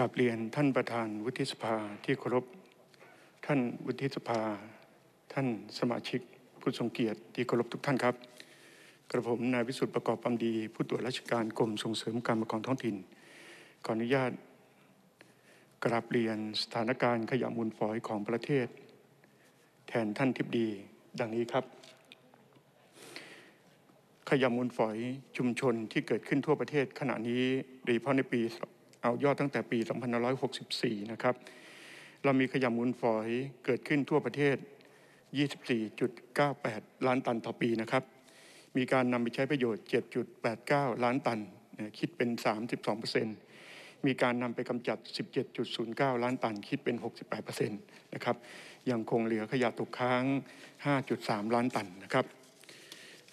กับเรียนท่านประธานวุฒิสภาที่เคารพ ท่านวุฒิสภาท่านสมาชิกผู้ทรงเกียรติที่เคารพทุกท่านครับ กระผมนายวิสุทธิ์ประกอบความดี ผู้ตรวจราชการกรมส่งเสริมการปกครองท้องถิ่นขออนุญาต กราบเรียนสถานการณ์ขยะมูลฝอยของประเทศ แทนท่านทิพดีดังนี้ครับ ขยะมูลฝอยชุมชนที่เกิดขึ้นทั่วประเทศขณะนี้โดยเฉพาะในปีเอายอดตั้งแต่ปี2564 นะครับเรามีขยะมูลฝอยเกิดขึ้นทั่วประเทศ 24.98 ล้านตันต่อปีนะครับมีการนำไปใช้ประโยชน์ 7.89 ล้านตันคิดเป็น 32%มีการนำไปกำจัด 17.09 ล้านตัน คิดเป็น 68%นะครับยังคงเหลือขยะตกค้าง 5.3 ล้านตันนะครับ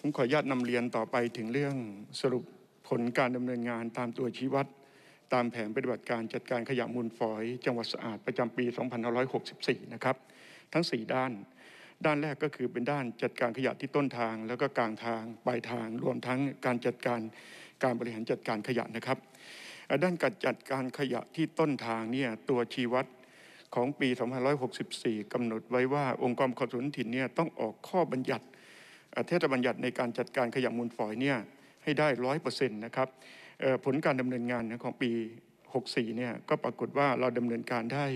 ผมขออนุญาตนำเรียนต่อไปถึงเรื่องสรุปผลการดำเนินงานตามตัวชี้วัดตามแผนปฏิบัติการจัดการขยะมูลฝอยจังหวัดสะอาดประจำปี 2564 นะครับ ทั้ง 4 ด้าน ด้านแรกก็คือเป็นด้านจัดการขยะที่ต้นทางแล้วก็กลางทางปลายทาง รวมทั้งการจัดการการบริหารจัดการขยะนะครับ ด้านการจัดการขยะที่ต้นทางเนี่ยตัวชี้วัดของปี 2564กำหนด ไว้ว่าองค์กรขอสุนถิ่นเนี่ยต้องออกข้อบัญญัติเทศบัญญัติในการจัดการขยะมูลฝอยเนี่ยให้ได้ร้อยเปอร์เซ็นต์นะครับผลการดำเนินงานของปี 64เนี่ยก็ปรากฏว่าเราดำเนินการได้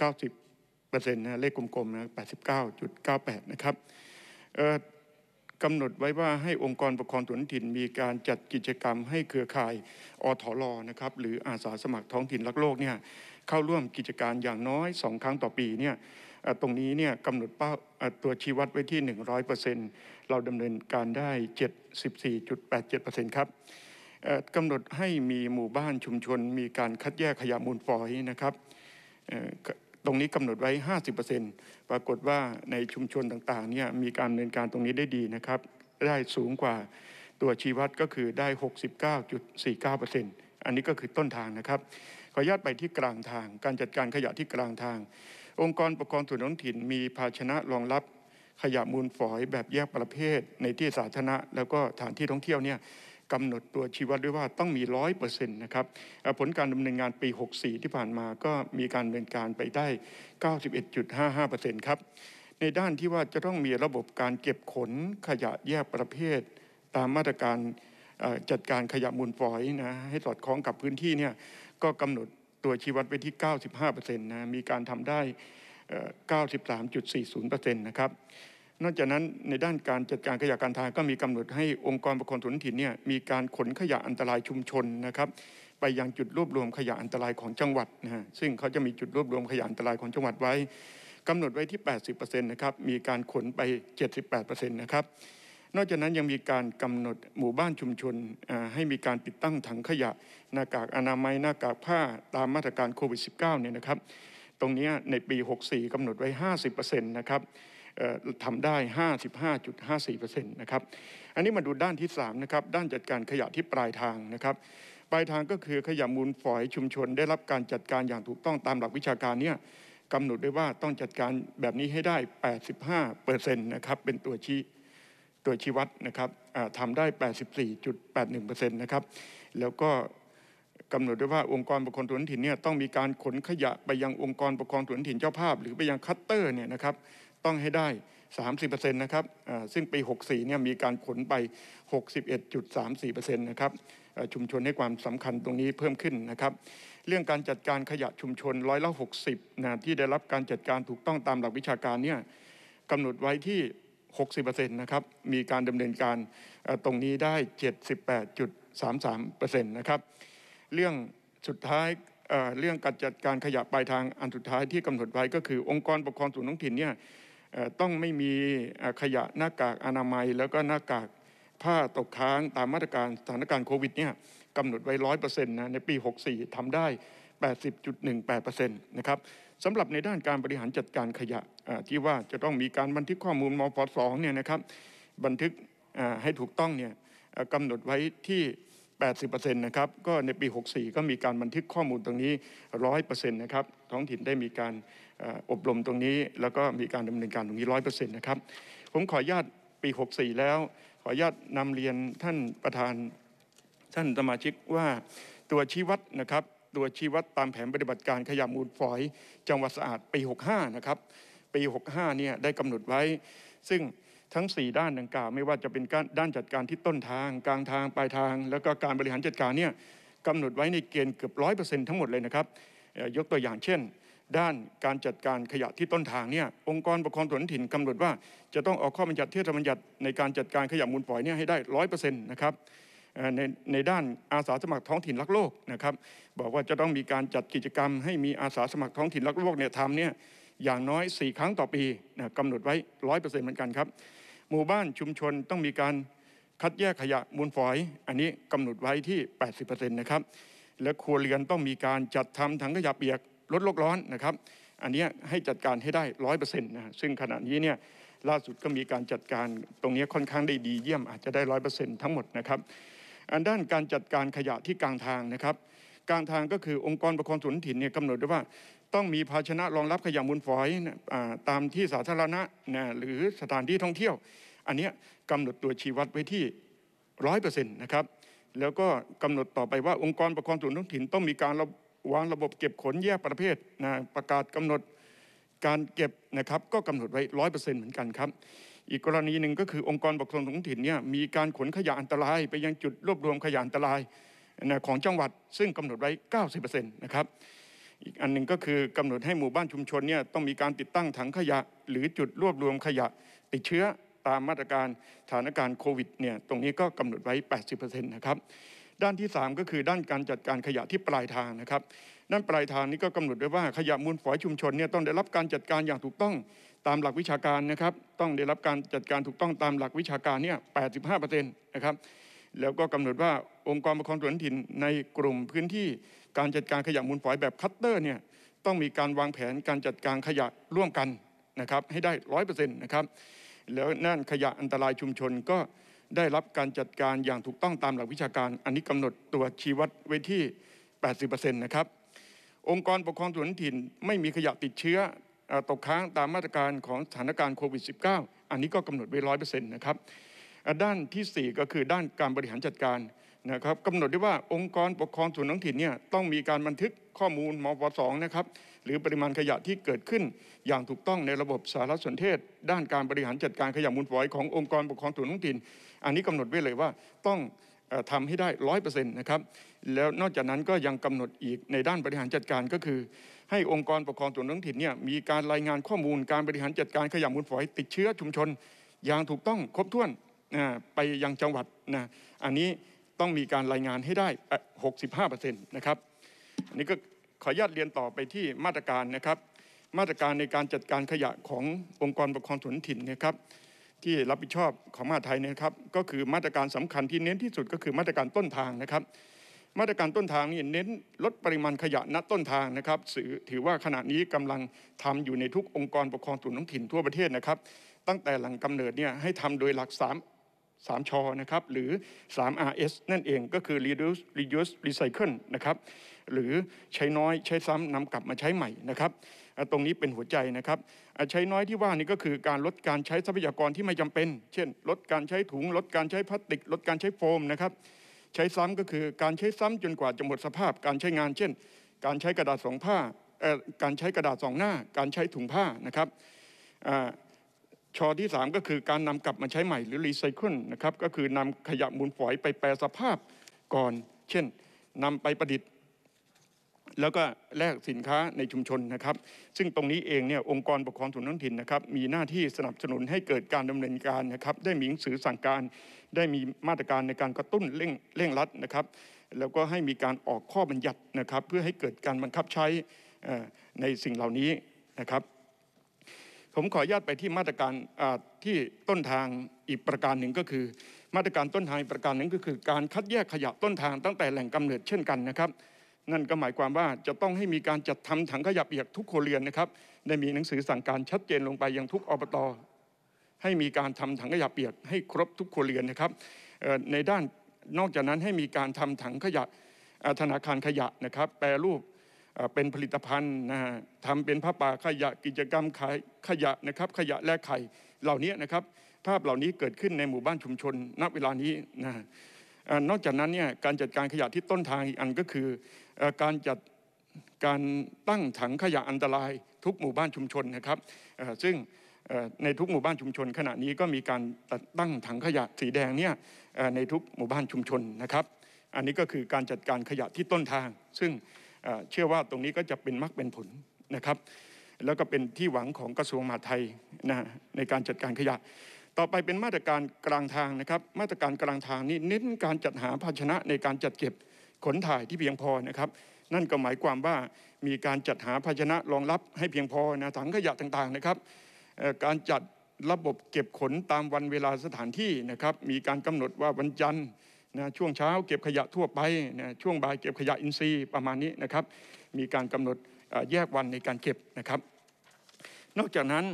90เปอร์เซ็นต์นะเลขกลมๆนะ89.98 นะครับกำหนดไว้ว่าให้องค์กรปกครองท้องถิ่นมีการจัดกิจกรรมให้เครือข่ายอทรลอนะครับหรืออาสาสมัครท้องถิ่นรักโลกเนี่ยเข้าร่วมกิจการอย่างน้อยสองครั้งต่อปีเนี่ยตรงนี้เนี่ยกำหนดเป้าตัวชี้วัดไว้ที่ 100%เราดำเนินการได้74.87%ครับกำหนดให้มีหมู่บ้านชุมชน มีการคัดแยกขยะมูลฝอยนะครับตรงนี้กำหนดไว้ 50%ปรากฏว่าในชุมชนต่างๆ เนี่ยมีการดำเนินการตรงนี้ได้ดีนะครับ ได้สูงกว่า ตัวชีวัดก็คือได้ 69.49%อันนี้ก็คือต้นทางนะครับ ขออนุญาตไปที่กลางทาง การจัดการขยะที่กลางทาง องค์กรปกครองส่วนท้องถิ่นมีภาชนะรองรับขยะมูลฝอยแบบแยกประเภท ในที่สาธารณะแล้วก็สถานที่ท่องเที่ยวเนี่ยกำหนดตัวชี้วัดด้วยว่าต้องมีร้อยเปอร์เซ็นต์นะครับผลการดำเนินงานปี 64 ที่ผ่านมาก็มีการดำเนินการไปได้ 91.55%ครับในด้านที่ว่าจะต้องมีระบบการเก็บขนขยะแยกประเภท ตามมาตรการจัดการขยะมูลฝอยนะให้สอดคล้องกับพื้นที่เนี่ยก็กำหนดตัวชี้วัดไว้ที่ 95%นะมีการทำได้93.40%นะครับนอกจากนั้นในด้านการจัดการขยะการทางก็มีกำหนดให้องค์กรปกครองท้องถิ่นเนี่ยมีการขนขยะอันตรายชุมชนนะครับ ไปยังจุดรวบรวมขยะอันตรายของจังหวัดนะฮะซึ่งเขาจะมีจุดรวบรวมขยะอันตรายของจังหวัดไว้ กำหนดไว้ที่80%นะครับมีการขนไป78%นะครับนอกจากนั้นยังมีการกำหนดหมู่บ้านชุมชนให้มีการติดตั้งถังขยะหน้ากากอนามัยหน้ากากผ้าตามมาตรการโควิด -19 เนี่ยนะครับ ตรงนี้ในปี 64 กำหนดไว้50%นะครับทำได้ 55.54%นะครับ อันนี้มาดูด้านที่3นะครับ ด้านจัดการขยะที่ปลายทางนะครับ ปลายทางก็คือขยะมูลฝอยชุมชน ได้รับการจัดการอย่างถูกต้องตามหลักวิชาการเนี่ยกำหนดได้ว่าต้องจัดการแบบนี้ให้ได้85%นะครับ เป็นตัวชี้ตัวชี้วัดนะครับทำได้ 84.81%นะครับ แล้วก็กำหนดได้ว่าองค์กรปกครองส่วนถิ่นเนี่ยต้องมีการขนขยะไปยังองค์กรปกครองส่วนถิ่นเจ้าภาพ หรือไปยังคัตเตอร์เนี่ยนะครับต้องให้ได้ 30%นะครับซึ่งปี 64เนี่ยมีการขนไป 61.34%นะครับชุมชนให้ความสำคัญตรงนี้เพิ่มขึ้นนะครับ เรื่องการจัดการขยะชุมชนร้อยละ60นะที่ได้รับการจัดการถูกต้องตามหลักวิชาการเนี่ยกำหนดไว้ที่ 60%นะครับมีการดำเนินการตรงนี้ได้ 78.33%นะครับเรื่องสุดท้ายเรื่องการจัดการขยะปลายทางอันสุดท้ายที่กำหนดไว้ก็คือ องค์กรปกครองส่วนท้องถิ่นเนี่ยต้องไม่มีขยะหน้ากากอนามัยแล้วก็หน้ากาก ผ้าตกค้างตามมาตรการสถานการณ์โควิดเนี่ยกำหนดไว้ร้อยเปอร์เซ็นต์นะในปี 64 ทำได้80.18%นะครับสำหรับในด้านการบริหารจัดการขยะที่ว่าจะต้องมีการบันทึกข้อมูลมพสองเนี่ยนะครับบันทึกให้ถูกต้องเนี่ยกำหนดไว้ที่ 80%นะครับก็ในปี 64 ก็มีการบันทึกข้อมูลตรงนี้ 100%นะครับท้องถิ่นได้มีการอบรมตรงนี้แล้วก็มีการดำเนินการตรงนี้ร้อยเปอร์เซ็นต์นะครับผมขออนุญาตปี 64 แล้ว ขออนุญาตนำเรียนท่านประธาน ท่านสมาชิกว่าตัวชี้วัดนะครับตัวชี้วัดตามแผนปฏิบัติการขยะมูลฝอยจังหวัดสะอาดปี65นะครับปี65เนี่ยได้กำหนดไว้ ซึ่งทั้ง 4 ด้านดังกล่าว ไม่ว่าจะเป็นด้านจัดการที่ต้นทาง กลางทางปลายทาง แล้วก็การบริหารจัดการเนี่ยกำหนดไว้ในเกณฑ์เกือบร้อยเปอร์เซ็นต์ทั้งหมดเลยนะครับยกตัวอย่างเช่นด้านการจัดการขยะที่ต้นทางเนี่ยองค์กรปกครองส่วนท้องถิ่นกำหนดว่า จะต้องออกข้อบัญญัติเทศบัญญัติ ในการจัดการขยะมูลฝอยเนี่ยให้ได้ร้อยเปอร์เซ็นต์นะครับในในด้านอาสาสมัครท้องถิ่นรักโลกนะครับบอกว่าจะต้องมีการจัดกิจกรรมให้มีอาสาสมัครท้องถิ่นรักโลกเนี่ยทำเนี่ยอย่างน้อย 4 ครั้งต่อปีนะกำหนดไว้ร้อยเปอร์เซ็นต์เหมือนกันครับหมู่บ้านชุมชนต้องมีการคัดแยกขยะมูลฝอย อันนี้กำหนดไว้ที่80%นะครับและครัวเรือนต้องมีการจัดทำถังขยะเปียกลดโลกร้อนนะครับ อันนี้ให้จัดการให้ได้ร้อยเปอร์เซ็นต์นะซึ่งขณะนี้เนี่ยล่าสุดก็มีการจัดการตรงนี้ค่อนข้างได้ดีเยี่ยมอาจจะได้ร้อยเปอร์เซ็นต์ทั้งหมดนะครับอันด้านการจัดการขยะที่กลางทางนะครับกลางทางก็คือองค์กรปกครองส่วนถิ่นเนี่ยกำหนดไว้ว่าต้องมีภาชนะรองรับขยะมูลฝอยตามที่สาธารณะนะหรือสถานที่ท่องเที่ยว อันนี้กำหนดตัวชี้วัดไว้ที่ร้อยเปอร์เซ็นต์นะครับแล้วก็กำหนดต่อไปว่าองค์กรปกครองส่วนท้องถิ่นต้องมีการวางระบบเก็บขนแยกประเภทนะประกาศกำหนดการเก็บนะครับก็กำหนดไว้ร้อยเปอร์เซ็นต์เหมือนกันครับ อีกกรณีหนึ่งก็คือองค์กรปกครองท้องถิ่นเนี่ยมีการขนขยะอันตรายไปยังจุดรวบรวมขยะอันตรายนะของจังหวัดซึ่งกำหนดไว้เก้าสิบเปอร์เซ็นต์นะครับอีกอันหนึ่งก็คือกำหนดให้หมู่บ้านชุมชนเนี่ยต้องมีการติดตั้งถังขยะ หรือจุดรวบรวมขยะติดเชื้อตามมาตรการสถานการณ์โควิดเนี่ยตรงนี้ก็กำหนดไว้80%นะครับด้านที่ 3 ก็คือด้านการจัดการขยะที่ปลายทางนะครับด้านปลายทางนี้ก็กำหนดไว้ว่าขยะมูลฝอยชุมชนเนี่ยต้องได้รับการจัดการอย่างถูกต้องตามหลักวิชาการนะครับ ต้องได้รับการจัดการถูกต้องตามหลักวิชาการเนี่ย 85%นะครับ แล้วก็กำหนดว่าองค์กรปกครองส่วนถิ่นในกลุ่มพื้นที่การจัดการขยะมูลฝอยแบบคัตเตอร์เนี่ยต้องมีการวางแผนการจัดการขยะร่วมกันนะครับให้ได้ร้อยเปอร์เซ็นต์นะครับ แล้วนั่นขยะอันตรายชุมชนก็ได้รับการจัดการอย่างถูกต้องตามหลักวิชาการ อันนี้กำหนดตัวชี้วัดไว้ที่80%นะครับองค์กรปกครองส่วนท้องถิ่น ไม่มีขยะติดเชื้อตกค้างตามมาตรการของสถานการณ์โควิด -19 อันนี้ก็กำหนดไว้ร้อยเปอร์เซ็นต์นะครับ ด้านที่4ก็คือด้านการบริหารจัดการนะครับกำหนดได้ว่าองค์กรปกครองส่วนท้องถิ่นเนี่ยต้องมีการบันทึกข้อมูลมปสองนะครับหรือปริมาณขยะที่เกิดขึ้น อย่างถูกต้องในระบบสารสนเทศ ด้านการบริหารจัดการขยะมูลฝอยขององค์กรปกครองส่วนท้องถิ่น อันนี้กำหนดไว้เลยว่าต้องทำให้ได้ร้อยเปอร์เซ็นต์นะครับ แล้วนอกจากนั้นก็ยังกำหนดอีกในด้านบริหารจัดการก็คือ ให้องค์กรปกครองส่วนท้องถิ่นเนี่ยมีการรายงานข้อมูลการบริหารจัดการขยะมูลฝอย ติดเชื้อชุมชนอย่างถูกต้องครบถ้วนไปยังจังหวัดนะอันนี้ต้องมีการรายงานให้ได้ 65%นนะครับอันนี้ก็ขออนุญาตเรียนต่อไปที่มาตรการนะครับ มาตรการในการจัดการขยะขององค์กรปกครองส่วนถิ่นนะครับ ที่รับผิดชอบของมหาไทยนะครับก็คือมาตรการสำคัญที่เน้นที่สุดก็คือมาตรการต้นทางนะครับ มาตรการต้นทางนี่เน้นลดปริมาณขยะณต้นทางนะครับถือว่าขณะนี้กำลังทำอยู่ในทุกองค์กรปกครองส่วนท้องถิ่นทั่วประเทศนะครับ ตั้งแต่หลังกำเนิดเนี่ยให้ทำโดยหลัก 3 3ชอนะครับ หรือ 3RS นั่นเอง ก็คือ reduce reuse recycle นะครับ หรือใช้น้อย ใช้ซ้ำนำกลับมาใช้ใหม่ นะครับ ตรงนี้เป็นหัวใจ นะครับใช้น้อยที่ว่านี่ก็คือการลดการใช้ทรัพยากรที่ไม่จำเป็น เช่น ลดการใช้ถุง ลดการใช้พลาสติก ลดการใช้โฟม นะครับ ใช้ซ้ำก็คือการใช้ซ้ำจนกว่าจะหมดสภาพ การใช้งาน เช่น การใช้กระดาษสองผ้าการใช้กระดาษสองหน้า การใช้ถุงผ้า นะครับชอที่ 3 ก็คือการนำกลับมาใช้ใหม่หรือรีไซเคิลนะครับก็คือนำขยะมูลฝอยไปแปลสภาพก่อน เช่นนำไปประดิษฐ์แล้วก็แลกสินค้าในชุมชนนะครับ ซึ่งตรงนี้เองเนี่ยองค์กรปกครองส่วนท้องถิ่นนะครับมีหน้าที่สนับสนุนให้เกิดการดำเนินการนะครับได้มีหนังสือสั่งการ ได้มีมาตรการในการกระตุ้นเร่งเร่งรัดนะครับ แล้วก็ให้มีการออกข้อบัญญัตินะครับ เพื่อให้เกิดการบังคับใช้ในสิ่งเหล่านี้นะครับผมขออนุญาตไปที่มาตรการที่ต้นทางอีกประการหนึ่งก็คือ มาตรการต้นทางอีกประการหนึ่งก็คือ การคัดแยกขยะต้นทางตั้งแต่แหล่งกำเนิดเช่นกันนะครับนั่นก็หมายความว่าจะต้องให้มีการจัดทำถังขยะเปียกทุกโคเรียนนะครับได้มีหนังสือสั่งการชัดเจนลงไปยังทุกอบตให้มีการทำถังขยะเปียกให้ครบทุกครัวเรือนนะครับในด้านนอกจากนั้นให้มีการทำถังขยะธนาคารขยะนะครับแปรรูปเป็นผลิตภัณฑ์นะฮะทำเป็นผ้าป่าขยะกิจกรรมขายขยะนะครับขยะแลกไข่เหล่านี้นะครับภาพเหล่านี้เกิดขึ้นในหมู่บ้านชุมชนณเวลานี้นะนอกจากนั้นเนี่ยการจัดการขยะที่ต้นทางอีกอันก็คือการจัดการตั้งถังขยะอันตรายทุกหมู่บ้านชุมชนนะครับซึ่งในทุกหมู่บ้านชุมชน ขณะนี้ก็มีการตั้งถังขยะสีแดงเนี่ยในทุกหมู่บ้านชุมชนนะครับอันนี้ก็คือการจัดการขยะที่ต้นทางซึ่งเชื่อว่าตรงนี้ก็จะเป็นมรรคเป็นผลนะครับ แล้วก็เป็นที่หวังของกระทรวงมหาดไทยนะในการจัดการขยะ ต่อไปเป็นมาตรการกลางทางนะครับ มาตรการกลางทางนี้เน้นการจัดหาภาชนะในการจัดเก็บขนถ่ายที่เพียงพอนะครับ นั่นก็หมายความว่ามีการจัดหาภาชนะรองรับให้เพียงพอนะถังขยะต่างๆนะครับการจัดระบบเก็บขนตามวันเวลาสถานที่นะครับมีการกำหนดว่าวันจันทร์นะช่วงเช้าเก็บขยะทั่วไปนะช่วงบ่ายเก็บขยะอินทรีย์ประมาณนี้นะครับ มีการกำหนดแยกวันในการเก็บนะครับ นอกจากนั้น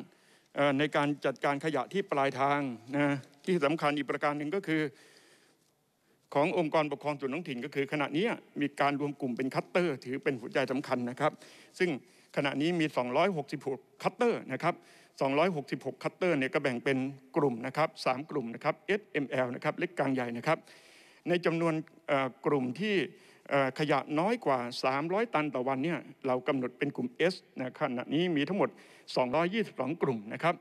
ในการจัดการขยะที่ปลายทางนะที่สำคัญอีกประการหนึ่งก็คือ ขององค์กรปกครองส่วนท้องถิ่นก็คือ ขณะนี้มีการรวมกลุ่มเป็นคัตเตอร์ ถือเป็นหัวใจสำคัญนะครับ ซึ่งขณะนี้มี 266คัตเตอร์นะครับ266คัตเตอร์เนี่ยก็แบ่งเป็นกลุ่มนะครับ3กลุ่มนะครับ SML นะครับเล็กกลางใหญ่นะครับในจำนวนกลุ่มที่ขยะน้อยกว่า 300 ตันต่อวันเนี่ยเรากำหนดเป็นกลุ่ม S นะขณะนี้มีทั้งหมด 222 กลุ่มนะครับ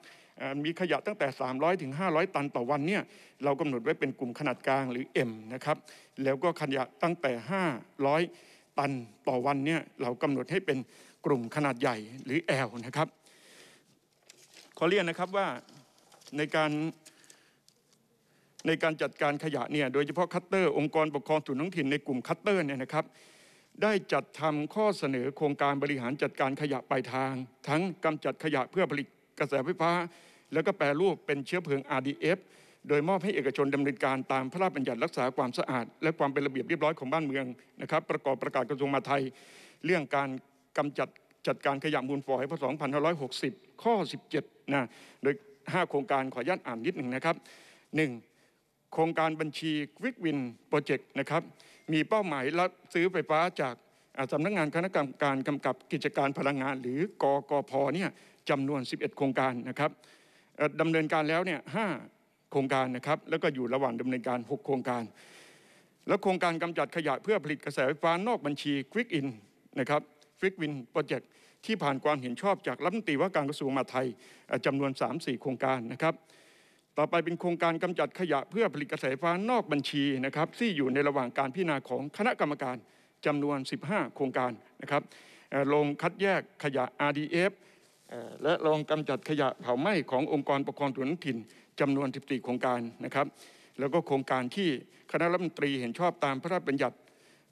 มีขยะตั้งแต่ 300 ถึง 500 ตันต่อวันเนี่ยเรากำหนดไว้เป็นกลุ่มขนาดกลางหรือ M นะครับ แล้วก็ขยะตั้งแต่ 500 ตันต่อวันเนี่ยเรากำหนดให้เป็นกลุ่มขนาดใหญ่หรือ L นะครับขอเรียนนะครับว่าในการในการจัดการขยะเนี่ยโดยเฉพาะคัตเตอร์องค์กร ปกครองส่วนท้องถิ่นในกลุ่มคัตเตอร์เนี่ยนะครับ ได้จัดทำข้อเสนอโครงการบริหารจัดการขยะปลายทาง ทั้งกำจัดขยะเพื่อผลิตกระแสไฟฟ้า แล้วก็แปรรูปเป็นเชื้อเพลิง RDF โดยมอบให้เอกชนดำเนินการตามพระราชบัญญัติรักษาความสะอาด และความเป็นระเบียบเรียบร้อยของบ้านเมืองนะครับประกอบประกาศกระทรวงมหาดไทย เรื่องการกำจัดจัดการขยะมูลฝอยพศ2560ข้อ17นะโดย 5 โครงการขออนุญาตอ่านนิดหนึ่งนะครับ 1โครงการบัญชีวิกวินโปรเจกต์นะครับมีเป้าหมายรับซื้อไฟฟ้าจากสำนักงงานคณะกรรมการกำกับกิจการพลังงาน หรือกกพเนี่ยจำนวน 11 โครงการนะครับดำเนินการแล้วเนี่ยหโครงการนะครับ แล้วก็อยู่ระหว่างดำเนินการ 6 โครงการ แล้วโครงการกำจัดขยะเพื่อผลิตกระแสไฟฟ้านอกบัญชีควิกอินนะครับฟิกวินโปรเจกต์ที่ผ่านความเห็นชอบจากรัฐมนตรีว่าการกระทรวงมหาดไทยจำนวน 3-4 โครงการนะครับต่อไปเป็นโครงการกำจัดขยะเพื่อผลิตกระแสไฟฟ้านอกบัญชีนะครับที่อยู่ในระหว่างการพิจารณาของคณะกรรมการจำนวน 15 โครงการนะครับลงคัดแยกขยะ RDF และลงกำจัดขยะเผาไหม้ขององค์กรปกครองส่วนท้องถิ่นจำนวน 14 โครงการนะครับ แล้วก็โครงการที่คณะรัฐมนตรีเห็นชอบตามพระราชบัญญัติ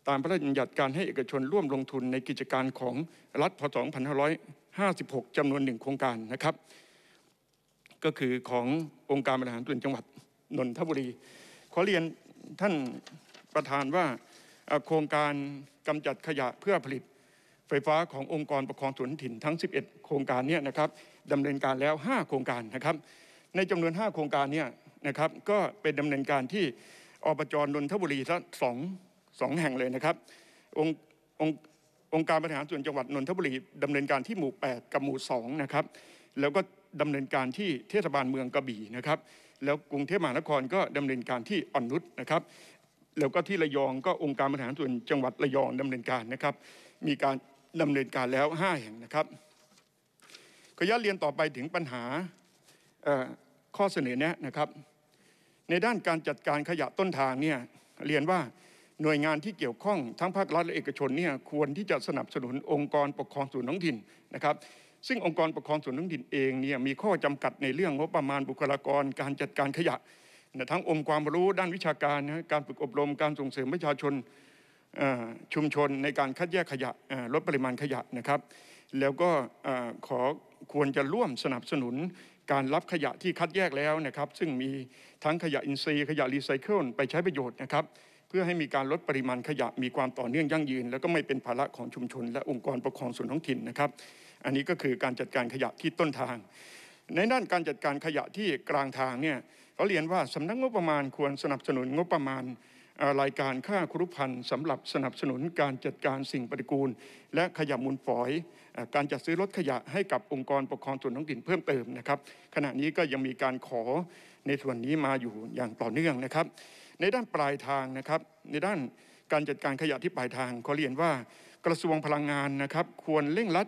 ตามพระราชบัญญัติการให้เอกชนร่วมลงทุนในกิจการของรัฐ พศ 2556 จำนวน1โครงการนะครับก็คือขององค์การบริหารส่วนจังหวัดนนทบุรีขอเรียนท่านประธานว่าโครงการกำจัดขยะเพื่อผลิต ไฟฟ้าขององค์กรปกครองส่วนถิ่นทั้ง 11 โครงการเนี่ยนะครับดำเนินการแล้ว 5 โครงการนะครับ ในจำนวน 5 โครงการเนี่ยนะครับก็เป็นดำเนินการที่อบจนนทบุรีทั้งสองแห่งเลยนะครับ องค์องค์องค์การบริหารส่วนจังหวัดนนทบุรีดำเนินการที่หมู่ 8 กับหมู่ 2 นะครับแล้วก็ดำเนินการที่เทศบาลเมืองกระบี่นะครับ แล้วกรุงเทพมหานครก็ดำเนินการที่อ่อนนุชนะครับ แล้วก็ที่ระยองก็องค์การบริหารส่วนจังหวัดระยอง ดำเนินการนะครับ มีการดำเนินการแล้ว5แห่งนะครับขยะเรียนต่อไปถึงปัญหาข้อเสนอแนะนะครับ ในด้านการจัดการขยะต้นทางเนี่ยเรียนว่าหน่วยงานที่เกี่ยวข้องทั้งภาครัฐและเอกชนเนี่ยควรที่จะสนับสนุนองค์กรปกครองส่วนท้องถิ่นนะครับซึ่งองค์กรปกครองส่วนท้องถิ่นเองเนี่ยมีข้อจำกัดในเรื่องงบประมาณบุคลากร การจัดการขยะนะทั้งองค์ความรู้ด้านวิชาการนะการฝึกอบรมการส่งเสริมประชาชนชุมชนในการคัดแยกขยะลดปริมาณขยะนะครับ แล้วก็ขอควรจะร่วมสนับสนุน การรับขยะที่คัดแยกแล้วนะครับซึ่งมีทั้งขยะอินทรีย์ขยะรีไซเคิลไปใช้ประโยชน์นะครับ เพื่อให้มีการลดปริมาณขยะ มีความต่อเนื่องยั่งยืน แล้วก็ไม่เป็นภาระของชุมชนและองค์กรปกครองส่วนท้องถิ่นนะครับอันนี้ก็คือการจัดการขยะที่ต้นทาง ในด้านการจัดการขยะที่กลางทางเนี่ยเขาเรียนว่าสำนักงบประมาณ ควรสนับสนุนงบประมาณรายการค่าครุภัณฑ์สำหรับสนับสนุน การจัดการสิ่งปฏิกูล และขยะมูลฝอยการจัดซื้อรถขยะให้กับองค์กรปกครองส่วนท้องถิ่นเพิ่มเติมนะครับขณะนี้ก็ยังมีการขอในส่วนนี้มาอยู่อย่างต่อเนื่องนะครับ ในด้านปลายทางนะครับในด้านการจัดการขยะที่ปลายทางเขาเรียนว่ากระทรวงพลังงานนะครับ ควรเร่งรัด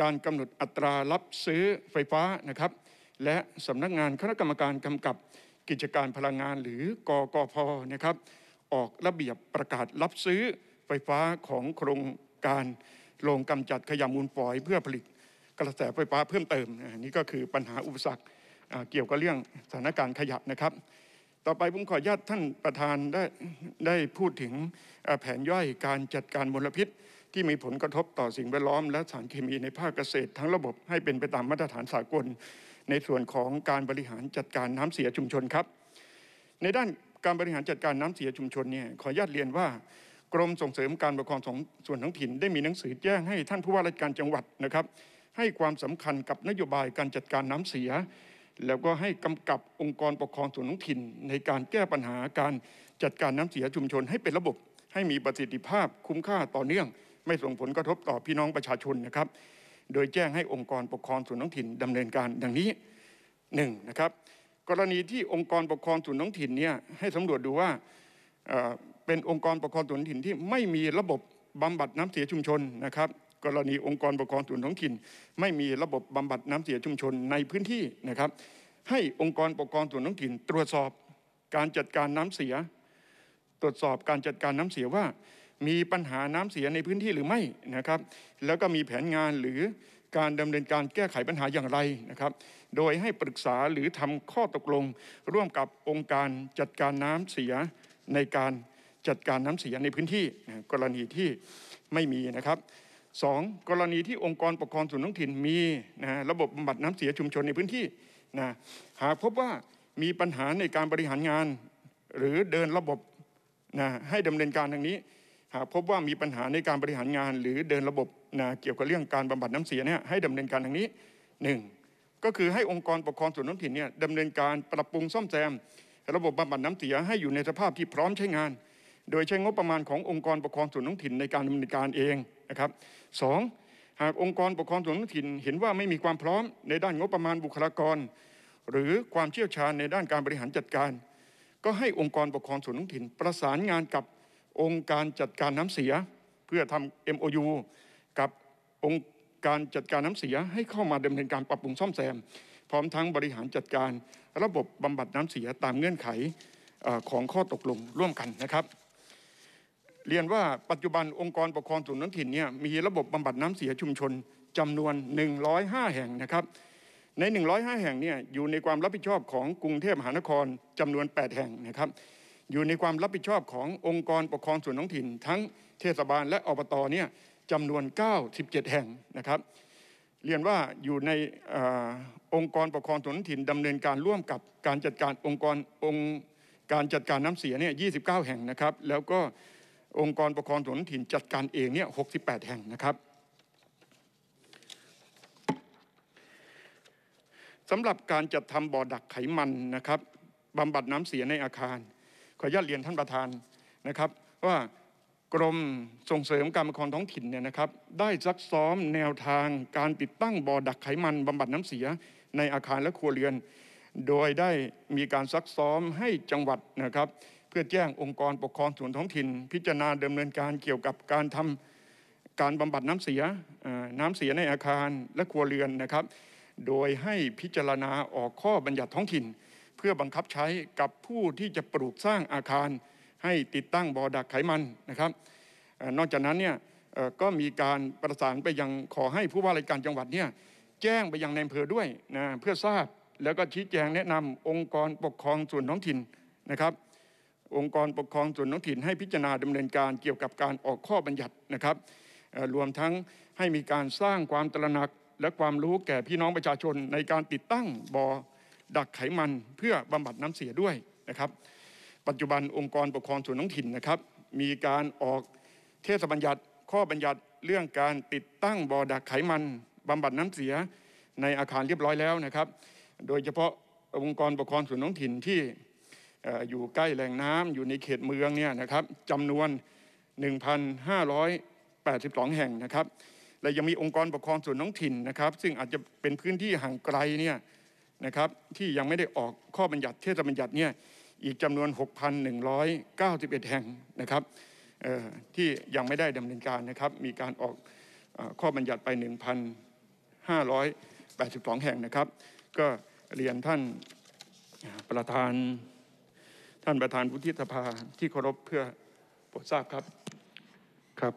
การกำหนดอัตรารับซื้อไฟฟ้านะครับ และสำนักงานคณะกรรมการกำกับกิจการพลังงานหรือกกพนะครับ ออกระเบียบประกาศรับซื้อไฟฟ้าของโครงการ โรงกำจัดขยะมูลฝอย เพื่อผลิตกระแสไฟฟ้าเพิ่มเติมนี่ก็คือปัญหาอุปสรรคเกี่ยวกับเรื่องสถานการณ์ขยะนะครับ ต่อไปผมขออนุญาตท่านประธานได้ได้พูดถึงแผนย่อยการจัดการมลพิษที่มีผลกระทบ ต่อสิ่งแวดล้อมและสารเคมีในภาคเกษตร ทั้งระบบให้เป็นไปตามมาตรฐานสากล ในส่วนของการบริหารจัดการน้ำเสียชุมชนครับ ในด้านการบริหารจัดการน้ำเสียชุมชนเนี่ยขออนุญาตเรียนว่า กรมส่งเสริมการปกครองของส่วนท้องถิ่น ได้มีหนังสือแจ้งให้ท่านผู้ว่าราชการจังหวัดนะครับ ให้ความสำคัญกับนโยบายการจัดการน้ำเสีย แล้วก็ให้กำกับองค์กรปกครองส่วนท้องถิ่น ในการแก้ปัญหาการจัดการน้ำเสียชุมชน ให้เป็นระบบ ให้มีประสิทธิภาพ คุ้มค่าต่อเนื่องไม่ส่งผลกระทบต่อพี่น้องประชาชนนะครับ โดยแจ้งให้องค์กรปกครองส่วนท้องถิ่น ดำเนินการ ดังนี้1นนะครับกรณีที่องค์กรปกครองส่วนท้องถิ่นเนี่ยให้สำรวจดูว่าเป็นองค์กรปกครองส่วนท้องถิ่นที่ไม่มีระบบบำบัดน้ำเสียชุมชนนะครับ กรณีองค์กรปกครองส่วนท้องถิ่น ไม่มีระบบบำบัดน้ำเสียชุมชนในพื้นที่นะครับ ให้องค์กรปกครองส่วนท้องถิ่นตรวจสอบการจัดการน้ำเสีย ตรวจสอบการจัดการน้ำเสียว่ามีปัญหาน้ำเสียในพื้นที่หรือไม่นะครับ แล้วก็มีแผนงานหรือการดำเนินการแก้ไขปัญหาอย่างไรนะครับ โดยให้ปรึกษาหรือทำข้อตกลง ร่วมกับองค์การจัดการน้ำเสียในการจัดการน้ำเสียในพื้นที่ กรณีที่ไม่มีนะครับสองกรณีที่องค์กรปกครองส่วนท้องถิ่นมีนะระบบบำบัดน้ำเสียชุมชนในพื้นที่นะหากพบว่ามีปัญหาในการบริหารงาน หรือเดินระบบนะให้ดำเนินการทางนี้หากพบว่ามีปัญหาในการบริหารงาน หรือเดินระบบนะเกี่ยวกับเรื่องการบำบัดน้ำเสียเนี่ยให้ดำเนินการทางนี้ 1 ก็คือให้องค์กรปกครองส่วนท้องถิ่นเนี่ยดำเนินการปรับปรุงซ่อมแซมระบบบำบัดน้ำเสียให้อยู่ในสภาพที่พร้อมใช้งาน โดยใช้งบประมาณขององค์กรปกครองส่วนท้องถิ่นในการดำเนินการเองนะครับสหากองค์กรปกครองส่วนท้องถิ่นเห็นว่าไม่มีความพร้อม ในด้านงบประมาณบุคลากร หรือความเชี่ยวชาญในด้านการบริหารจัดการ ก็ให้องค์กรปกครองส่วนท้องถิ่นประสานงานกับองค์การจัดการน้ำเสียเพื่อทำ MOU กับองค์การจัดการน้ำเสียให้เข้ามาดำเนินการปรับปรุงซ่อมแซมพร้อมทั้งบริหารจัดการ ระบบบำบัดน้ำเสียตามเงื่อนไขของข้อตกลงร่วมกันนะครับ เรียนว่าปัจจุบันองค์กรปกครองส่วนท้องถิ่นเนี่ยมีระบบบำบัดน้ำเสียชุมชนจำนวน 105 แห่งนะครับ ใน 105 แห่งเนี่ยอยู่ในความรับผิดชอบของกรุงเทพมหานครจำนวน 8 แห่งนะครับอยู่ในความรับผิดชอบขององค์กรปกครองส่วนท้องถิ่น ทั้งเทศบาลและอบตเนี่ยจำนวน97แห่งนะครับ เรียนว่าอยู่ในอองค์กรปกครองส่วนท้องถิ่นดำเนินการร่วมกับการจัดการองค์กรองค์การจัดการน้ำเสียเนี่ย29 แห่งนะครับแล้วก็องค์กรปกครองส่วนท้องถิ่นจัดการเองเนี่ย68 แห่งนะครับสำหรับการจัดทำบ่อดักไขมันนะครับบำบัดน้ำเสียในอาคารขออนุญาตเรียนท่านประธานนะครับว่ากรมส่งเสริมการปกครองท้องถิ่นเนี่ยนะครับ ได้ซักซ้อมแนวทางการติดตั้งบ่อดักไขมันบำบัดน้ำเสียในอาคารและครัวเรือน โดยได้มีการซักซ้อมให้จังหวัดนะครับเพื่อแจ้งองค์กรปกครองส่วนท้องถิ่น พิจารณาดำเนินการเกี่ยวกับการทำการบำบัดน้ำเสียน้ำเสียในอาคารและครัวเรือนนะครับ โดยให้พิจารณาออกข้อบัญญัติท้องถิ่นเพื่อบังคับใช้กับผู้ที่จะปลูกสร้างอาคาร ให้ติดตั้งบ่อดักไขมันนะครับ นอกจากนั้นเนี่ยก็มีการประสานไปยังขอให้ผู้ว่าราชการจังหวัดเนี่ยแจ้งไปยังในอำเภอด้วยนะเพื่อทราบแล้วก็ชี้แจงแนะนำองค์กรปกครองส่วนท้องถิ่นนะครับ องค์กรปกครองส่วนท้องถิ่นให้พิจารณาดำเนินการเกี่ยวกับการออกข้อบัญญัตินะครับรวมทั้งให้มีการสร้างความตระหนักและความรู้แก่พี่น้องประชาชนในการติดตั้งบ่อดักไขมันเพื่อบำบัดน้ำเสียด้วยนะครับ ปัจจุบันองค์กรปกครองส่วนท้องถิ่นนะครับ มีการออกเทศบัญญัติข้อบัญญัติเรื่องการติดตั้งบ่อดักไขมัน บำบัดน้ำเสียในอาคารเรียบร้อยแล้วนะครับ โดยเฉพาะองค์กรปกครองส่วนท้องถิ่นที่อยู่ใกล้แหล่งน้ำอยู่ในเขตเมืองเนี่ยนะครับจำนวน 1,582 แห่งนะครับ และยังมีองค์กรปกครองส่วนท้องถิ่นนะครับ ซึ่งอาจจะเป็นพื้นที่ห่างไกลเนี่ยนะครับที่ยังไม่ได้ออกข้อบัญญัติเทศบัญญัติเนี่ยอีกจำนวน6,191 แห่งนะครับที่ยังไม่ได้ดำเนินการนะครับ มีการออกข้อบัญญัติไป 1,582 แห่งนะครับ ก็เรียนท่านประธานท่านประธานวุฒิสภาที่เคารพเพื่อโปรดทราบครับครับ